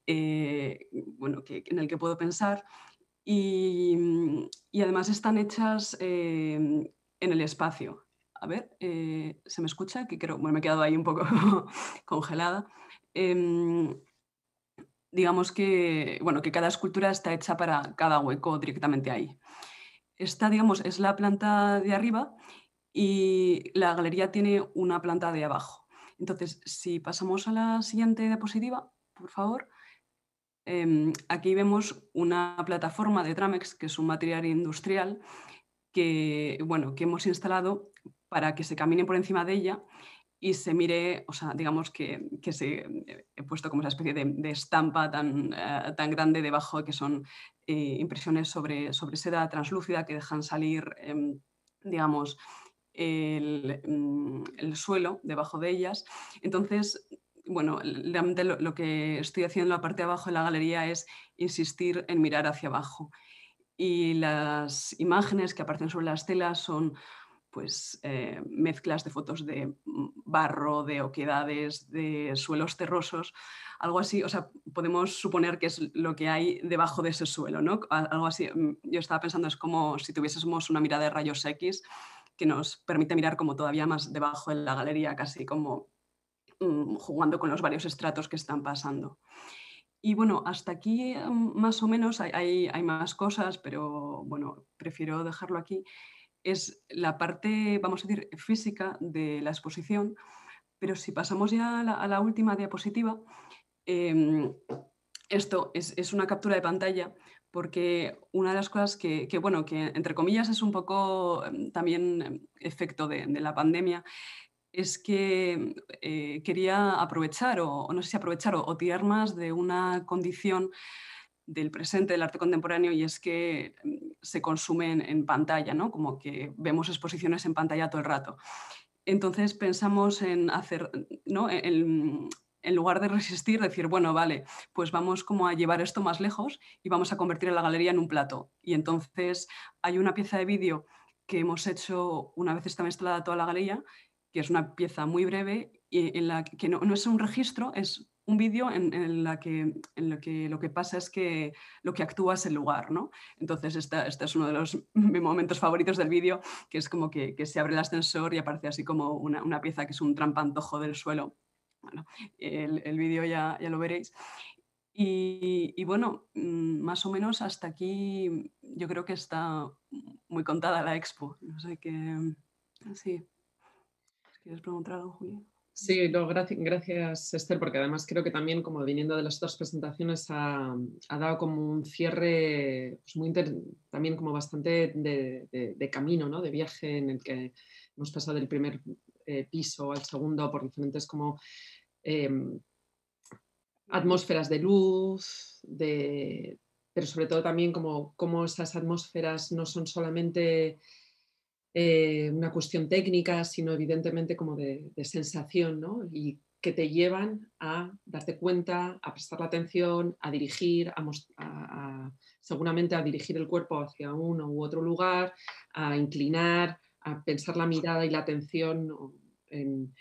eh, en el que puedo pensar. Y, además están hechas eh, en el espacio. A ver, eh, ¿se me escucha? Que bueno, me he quedado ahí un poco congelada. Em, digamos que, bueno, que cada escultura está hecha para cada hueco directamente ahí esta, digamos, es la planta de arriba y la galería tiene una planta de abajo. Entonces, si pasamos a la siguiente diapositiva, por favor, em, aquí vemos una plataforma de Tramex, que es un material industrial que, bueno, que hemos instalado para que se camine por encima de ella y se mire, o sea, digamos que, se eh, he puesto como esa especie de, estampa tan, eh, tan grande debajo que son eh, impresiones sobre, sobre seda translúcida que dejan salir, em, digamos, mm, el, suelo debajo de ellas. Entonces, bueno, realmente lo, lo, que estoy haciendo en la parte de abajo de la galería es insistir en mirar hacia abajo. Y las imágenes que aparecen sobre las telas son pues, eh, mezclas de fotos de barro, de oquedades, de suelos terrosos, algo así, o sea, podemos suponer que es lo que hay debajo de ese suelo, ¿no? Algo así, mm, yo estaba pensando, es como si tuviésemos una mirada de rayos X que nos permite mirar como todavía más debajo de la galería, casi como mm, jugando con los varios estratos que están pasando. Y bueno, hasta aquí mm, más o menos hay, más cosas, pero bueno, prefiero dejarlo aquí es la parte, vamos a decir, física de la exposición, pero si pasamos ya a la, última diapositiva, em, esto es, una captura de pantalla porque una de las cosas que, bueno, que entre comillas es un poco em, también efecto de, la pandemia, es que eh, quería aprovechar, o, no sé si aprovechar, o tirar más de una condición del presente del arte contemporáneo y es que mm, se consume en, pantalla, como que vemos exposiciones en pantalla todo el rato. Entonces pensamos en hacer, ¿no? E-, en, lugar de resistir, decir, bueno, vale, pues vamos como a llevar esto más lejos y vamos a convertir a la galería en un plato. Y entonces hay una pieza de vídeo que hemos hecho una vez está mezclada toda la galería, que es una pieza muy breve, y en la que no es un registro, es un vídeo en, el que, en lo, que, lo que pasa es que lo que actúa es el lugar, ¿no? Entonces, este es uno de los momentos favoritos del vídeo, que es como que, se abre el ascensor y aparece así como una, pieza que es un trampantojo del suelo. Bueno, el, el vídeo ya, lo veréis. Y, bueno, mm, más o menos hasta aquí yo creo que está muy contada la expo. No sé qué. Sí. ¿Quieres preguntar algo, Julio. Sí, gracias, gracias, Esther, porque además creo que también, como viniendo de las otras presentaciones, ha, dado como un cierre pues, muy también como bastante de, camino, de viaje en el que hemos pasado del primer eh, piso al segundo por diferentes como em, atmósferas de luz, de, pero sobre todo también como, como esas atmósferas no son solamente... Eh, una cuestión técnica, sino evidentemente como de, sensación, ¿no? Y que te llevan a darte cuenta, a prestar la atención, a dirigir, seguramente a dirigir el cuerpo hacia uno u otro lugar, a inclinar, a pensar la mirada y la atención en,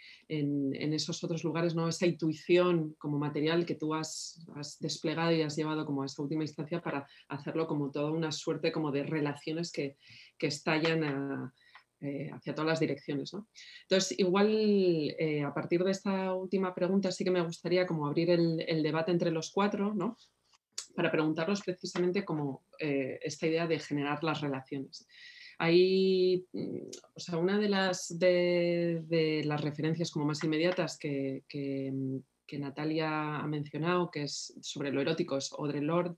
esos otros lugares, ¿no? esa intuición como material que tú has, desplegado y has llevado como a esa última instancia para hacerlo como toda una suerte como de relaciones que, que estallan a, eh, hacia todas las direcciones. Entonces, igual eh, a partir de esta última pregunta sí que me gustaría como abrir el, debate entre los cuatro, para preguntarlos precisamente como eh, esta idea de generar las relaciones. Ahí, mm, sea, una de las, de, las referencias como más inmediatas que, Natalia ha mencionado, que es sobre lo erótico, es Audre Lorde,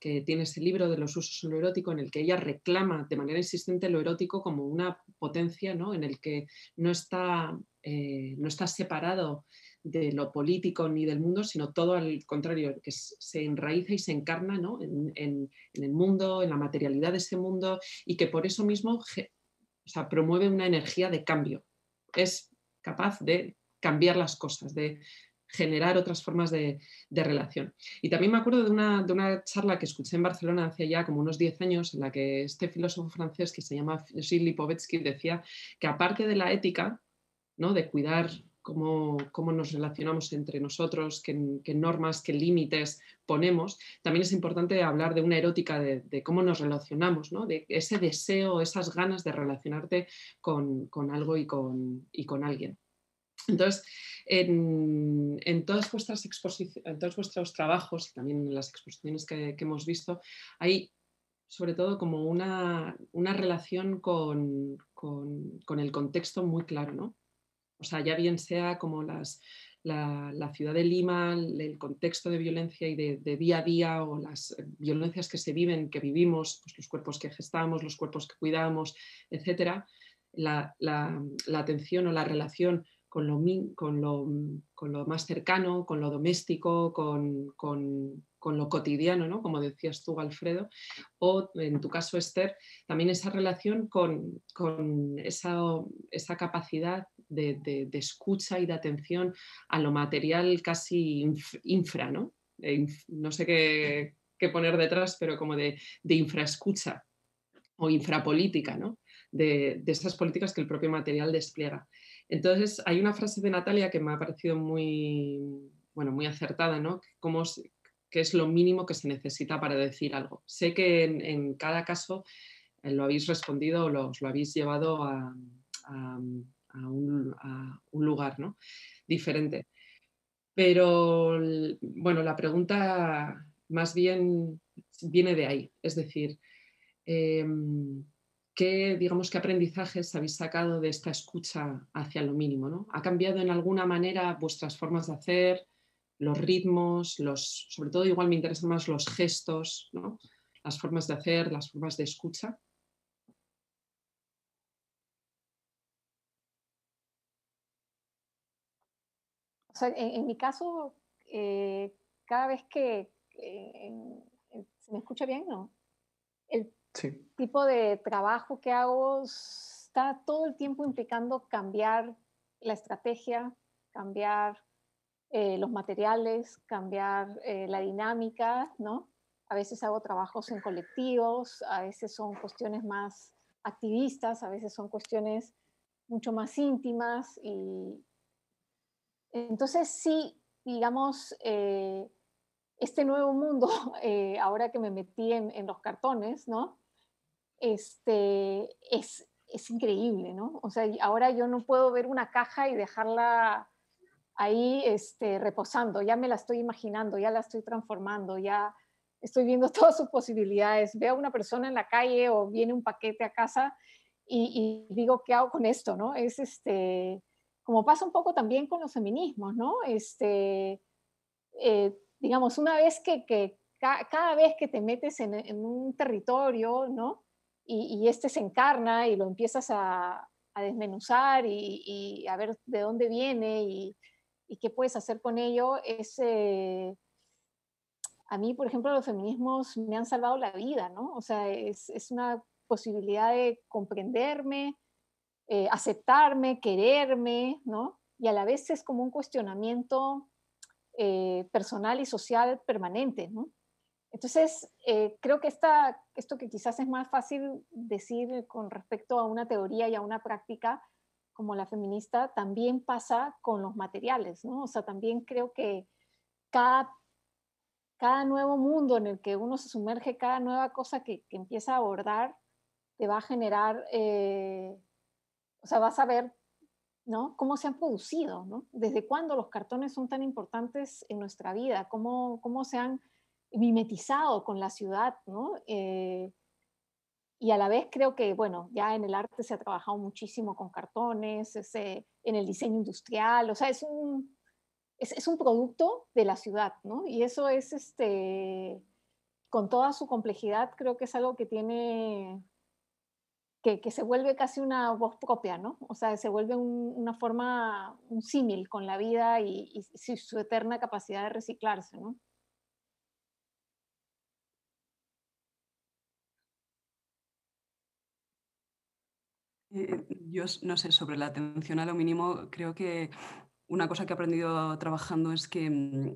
que tiene ese libro de los usos en lo erótico, en el que ella reclama de manera insistente lo erótico como una potencia ¿no? en el que no está, eh, no está separado de lo político ni del mundo, sino todo al contrario, que se enraiza y se encarna ¿no? en, el mundo, en la materialidad de ese mundo, y que por eso mismo o promueve una energía de cambio. Es capaz de cambiar las cosas, de generar otras formas de, relación. Y también me acuerdo de una, charla que escuché en Barcelona hace ya como unos 10 años, en la que este filósofo francés que se llama Gilles Lipovetsky decía que aparte de la ética, ¿no? de cuidar Cómo, nos relacionamos entre nosotros, qué, normas, qué límites ponemos. También es importante hablar de una erótica, de, cómo nos relacionamos, ¿no? de ese deseo, esas ganas de relacionarte con, algo y con, y con alguien. Entonces, en, todos vuestros trabajos y también en las exposiciones que, hemos visto, hay sobre todo como una, relación con, el contexto muy claro, ¿no? O sea, ya bien sea como la, ciudad de Lima, el contexto de violencia y de, día a día o las violencias que se viven, que vivimos, pues, los cuerpos que gestamos, los cuerpos que cuidamos, etcétera, la atención o la relación con lo, con lo más cercano, con lo doméstico, con, lo cotidiano, como decías tú, Alfredo, o en tu caso, Esther, también esa relación con, esa, capacidad de, escucha y de atención a lo material casi infra, ¿no? no sé qué, poner detrás, pero como de, de infraescucha o infrapolítica, ¿no? De, de, esas políticas que el propio material despliega. Entonces, hay una frase de Natalia que me ha parecido muy, bueno, muy acertada, ¿no? Como, que es lo mínimo que se necesita para decir algo. Sé que en, cada caso eh, lo habéis respondido o lo, os lo habéis llevado a, un, lugar diferente. Pero, bueno, la pregunta más bien viene de ahí. Es decir, em, ¿Qué, digamos, aprendizajes habéis sacado de esta escucha hacia lo mínimo? ¿no? ¿Ha cambiado en alguna manera vuestras formas de hacer, los ritmos, los, sobre todo igual me interesan más los gestos, las formas de hacer, las formas de escucha? en, mi caso, eh, cada vez que... Eh, ¿Se me escucha bien? No. Sí. tipo de trabajo que hago está todo el tiempo implicando cambiar la estrategia, cambiar eh, los materiales, cambiar eh, la dinámica, ¿no? A veces hago trabajos en colectivos, a veces son cuestiones más activistas, a veces son cuestiones mucho más íntimas entonces sí, digamos, eh, este nuevo mundo, ahora que me metí en los cartones, ¿no? Este, es, es increíble, ¿no? O sea, ahora yo no puedo ver una caja y dejarla ahí este, reposando, ya me la estoy imaginando, ya la estoy transformando, ya estoy viendo todas sus posibilidades. Veo a una persona en la calle o viene un paquete a casa y, digo, ¿qué hago con esto? ¿no? Es este, como pasa un poco también con los feminismos, ¿no? Este, eh, digamos, una vez que, cada vez que te metes en, en un territorio, ¿no? y, este se encarna y lo empiezas a, desmenuzar y, a ver de dónde viene y, qué puedes hacer con ello, eh, a mí, por ejemplo, los feminismos me han salvado la vida, ¿no? O sea, es, una posibilidad de comprenderme, eh, aceptarme, quererme, ¿no? Y a la vez es como un cuestionamiento eh, personal y social permanente, ¿no? Entonces, eh, creo que esta, esto que quizás es más fácil decir con respecto a una teoría y a una práctica como la feminista, también pasa con los materiales, ¿no? O sea, también creo que cada, cada nuevo mundo en el que uno se sumerge, cada nueva cosa que, que empieza a abordar, te va a generar, eh, o sea, vas a ver ¿no? ¿Cómo se han producido? ¿no? ¿Desde cuándo los cartones son tan importantes en nuestra vida? ¿Cómo, cómo se han mimetizado con la ciudad, ¿no? Eh, y a la vez creo que, bueno, ya en el arte se ha trabajado muchísimo con cartones, en el diseño industrial, o sea, es un, es, un producto de la ciudad, ¿no? Y eso es, este, con toda su complejidad, creo que es algo que tiene, que, se vuelve casi una voz propia, ¿no? O sea, se vuelve una forma, un símil con la vida y, y su eterna capacidad de reciclarse, ¿no? Eh, yo no sé, sobre la atención a lo mínimo, creo que una cosa que he aprendido trabajando es que, mm,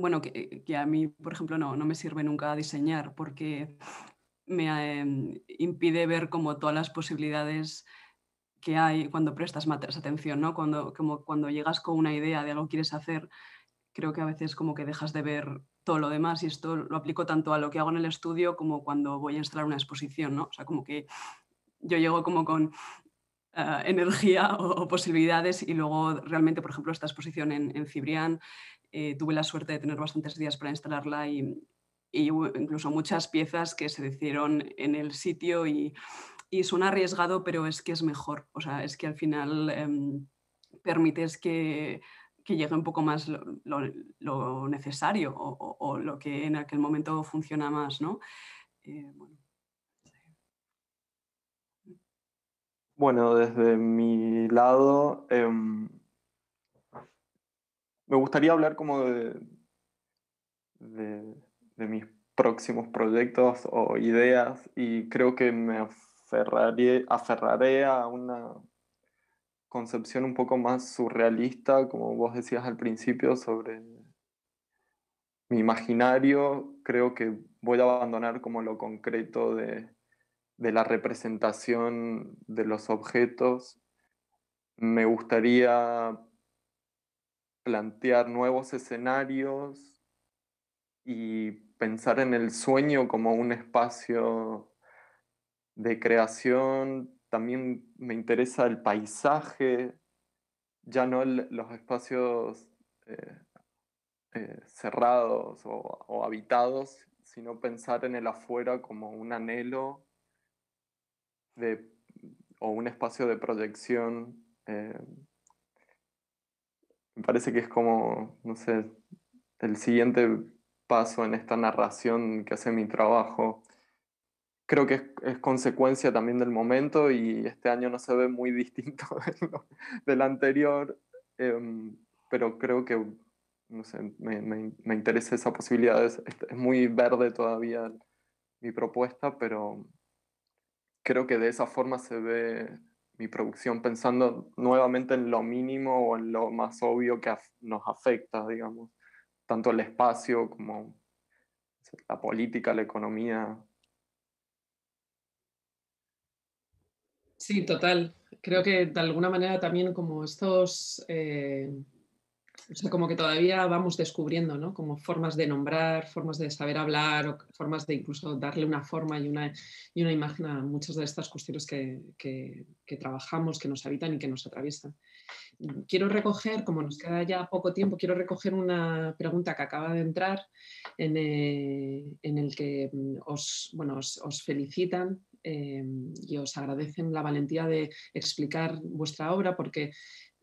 bueno, que, a mí, por ejemplo, no, me sirve nunca diseñar porque me eh, impide ver como todas las posibilidades que hay cuando prestas más atención, ¿no? Cuando, como cuando llegas con una idea de algo que quieres hacer, creo que a veces como que dejas de ver todo lo demás y esto lo aplico tanto a lo que hago en el estudio como cuando voy a instalar una exposición, ¿no? O sea, como que yo llego como con eh, energía o, posibilidades y luego realmente, por ejemplo, esta exposición en, Cibrián, eh, tuve la suerte de tener bastantes días para instalarla y, y incluso muchas piezas que se hicieron en el sitio y, y, arriesgado, pero es que es mejor, o sea, es que al final em, permites que, que llegue un poco más lo, necesario o, lo que en aquel momento funciona más, ¿no? Eh, bueno. Bueno, desde mi lado, em, me gustaría hablar como de, mis próximos proyectos o ideas y creo que me aferraré a una concepción un poco más surrealista, como vos decías al principio, sobre mi imaginario. Creo que voy a abandonar como lo concreto de de la representación de los objetos, me gustaría plantear nuevos escenarios y pensar en el sueño como un espacio de creación. También me interesa el paisaje, ya no los espacios eh, eh, cerrados o habitados, sino pensar en el afuera como un anhelo o un espacio de proyección. Eh, me parece que es como, no sé, el siguiente paso en esta narración que hace mi trabajo. Creo que es, consecuencia también del momento y este año no se ve muy distinto del anterior, em, pero creo que no sé, me, me, interesa esa posibilidad. es, muy verde todavía mi propuesta, pero creo que de esa forma se ve mi producción, pensando nuevamente en lo mínimo o en lo más obvio que nos afecta, digamos, tanto el espacio como la política, la economía. Sí, total. Creo que de alguna manera también como estos... Eh, como que todavía vamos descubriendo, Como formas de nombrar, formas de saber hablar, o formas de incluso darle una forma y una, y una imagen a muchas de estas cuestiones que, trabajamos, que nos habitan y que nos atraviesan. Quiero recoger, como nos queda ya poco tiempo, quiero recoger una pregunta que acaba de entrar en, eh, el que mm, os, bueno, felicitan eh, y os agradecen la valentía de explicar vuestra obra porque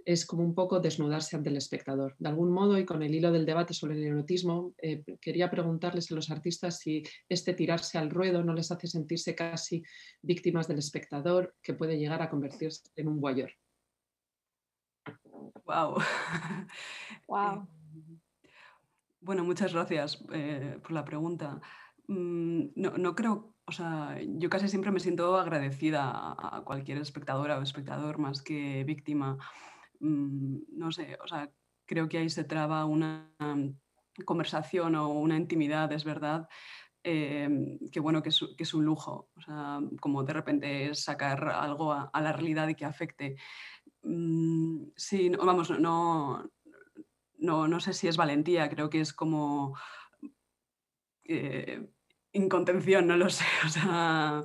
es como un poco desnudarse ante el espectador. De algún modo, y con el hilo del debate sobre el erotismo, eh, quería preguntarles a los artistas si este tirarse al ruedo no les hace sentirse casi víctimas del espectador, que puede llegar a convertirse en un guayor. Wow. wow. Eh, bueno, muchas gracias eh, por la pregunta. Mm, no, no creo o sea, yo casi siempre me siento agradecida a cualquier espectadora o espectador más que víctima. Mm, no sé, o sea, creo que ahí se traba una mm, conversación o una intimidad, es verdad, em, que bueno, que es, un lujo, como de repente sacar algo a, la realidad y que afecte. Mm, no, vamos, no, no, no, sé si es valentía, creo que es como eh, incontención, no lo sé, o sea,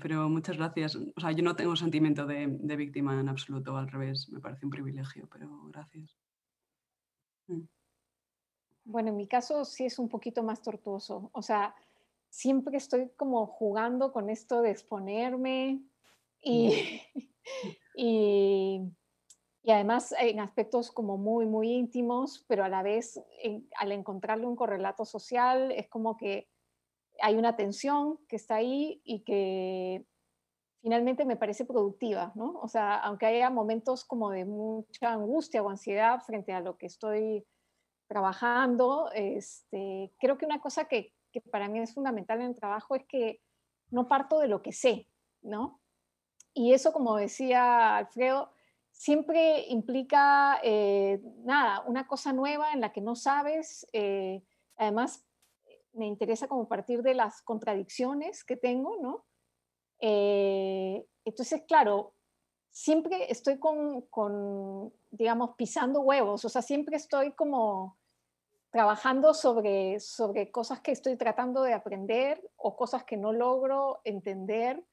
pero muchas gracias. O sea, yo no tengo sentimiento de, de víctima en absoluto, al revés, me parece un privilegio, pero gracias. Mm. Bueno, en mi caso sí es un poquito más tortuoso. O sea, siempre estoy como jugando con esto de exponerme y, y, y, además en aspectos como muy, muy íntimos, pero a la vez eh, al encontrarle un correlato social es como que hay una tensión que está ahí y que finalmente me parece productiva, ¿no? O sea, aunque haya momentos como de mucha angustia o ansiedad frente a lo que estoy trabajando, este, creo que una cosa que, que para mí es fundamental en el trabajo es que no parto de lo que sé, ¿no? Y eso, como decía Alfredo, siempre implica, eh, nada, una cosa nueva en la que no sabes. Eh, además, me interesa como partir de las contradicciones que tengo, ¿no? Eh, entonces, claro, siempre estoy con, digamos, pisando huevos, o sea, siempre estoy como trabajando sobre, sobre cosas que estoy tratando de aprender o cosas que no logro entender.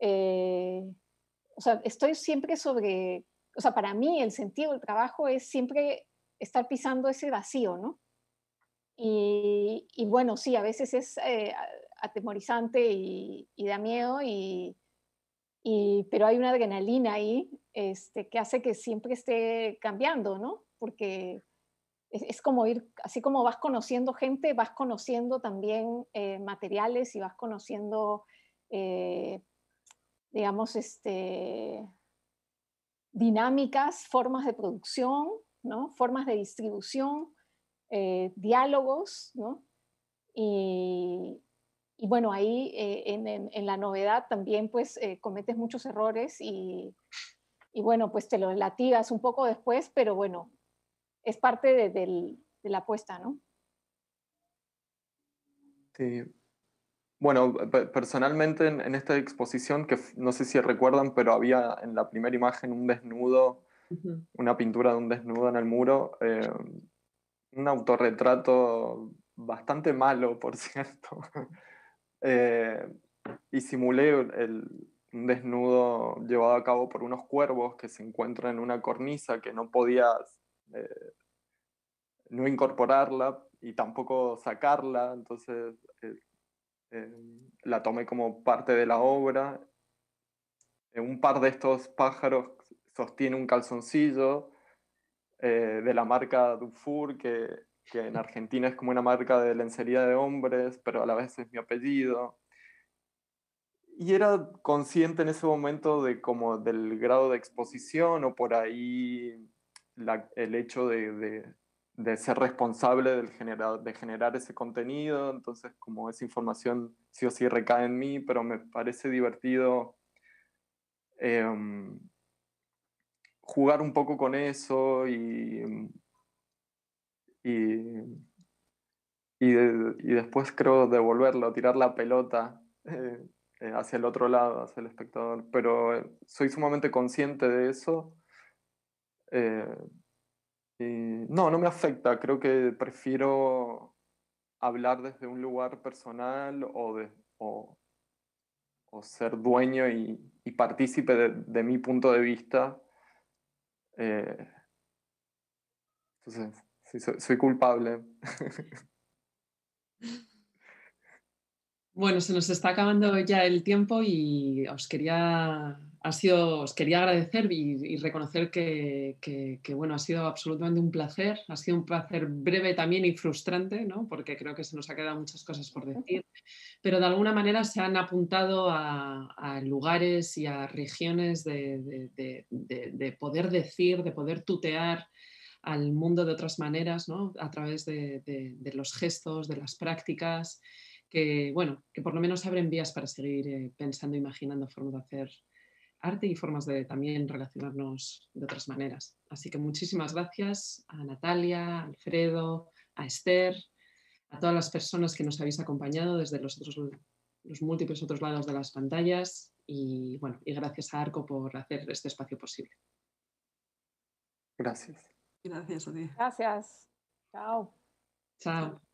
Eh, o sea, estoy siempre sobre, o sea, para mí el sentido del trabajo es siempre estar pisando ese vacío, ¿no? Y, bueno, sí, a veces es eh, atemorizante y, da miedo, y, pero hay una adrenalina ahí este, que hace que siempre esté cambiando, ¿no? Porque es, como ir, así como vas conociendo gente, vas conociendo también eh, materiales y vas conociendo, eh, digamos, este, dinámicas, formas de producción, ¿no? formas de distribución, eh, diálogos, ¿no? Y, bueno, ahí eh, en, la novedad también pues eh, cometes muchos errores y, bueno, pues te lo latigas un poco después, pero bueno, es parte de, la apuesta, ¿no? Sí. Bueno, personalmente en, esta exposición, que no sé si recuerdan, pero había en la primera imagen un desnudo, una pintura de un desnudo en el muro. Eh, un autorretrato bastante malo, por cierto. Eh, y simulé el, un desnudo llevado a cabo por unos cuervos que se encuentran en una cornisa que no podía eh, no incorporarla y tampoco sacarla, entonces eh, la tomé como parte de la obra. un par de estos pájaros sostiene un calzoncillo eh, de la marca Dufour, que, que, en Argentina es como una marca de lencería de hombres, pero a la vez es mi apellido. Y era consciente en ese momento de como del grado de exposición o por ahí el hecho de, de, ser responsable del de generar ese contenido, entonces como esa información sí o sí recae en mí, pero me parece divertido em, jugar un poco con eso mm, y, después creo devolverlo, tirar la pelota eh, eh, hacia el otro lado, hacia el espectador. Pero eh, soy sumamente consciente de eso. no, no me afecta, creo que prefiero hablar desde un lugar personal o, o, ser dueño y, partícipe de mi punto de vista eh, entonces, soy culpable. Bueno, se nos está acabando ya el tiempo y os quería sido, os quería agradecer y, reconocer que, bueno, ha sido absolutamente un placer, ha sido un placer breve también y frustrante, ¿no? porque creo que se nos ha quedado muchas cosas por decir, pero de alguna manera se han apuntado a, lugares y a regiones de, poder decir, de poder tutear al mundo de otras maneras, ¿no? a través de los gestos, de las prácticas que, bueno, que por lo menos abren vías para seguir eh, pensando, imaginando formas de hacer arte y formas de también relacionarnos de otras maneras. Así que muchísimas gracias a Natalia, Alfredo, a Esther, a todas las personas que nos habéis acompañado desde los, otros, los múltiples otros lados de las pantallas y, bueno, gracias a Arco por hacer este espacio posible. Gracias. Gracias, ti. Gracias. Chao. Chao.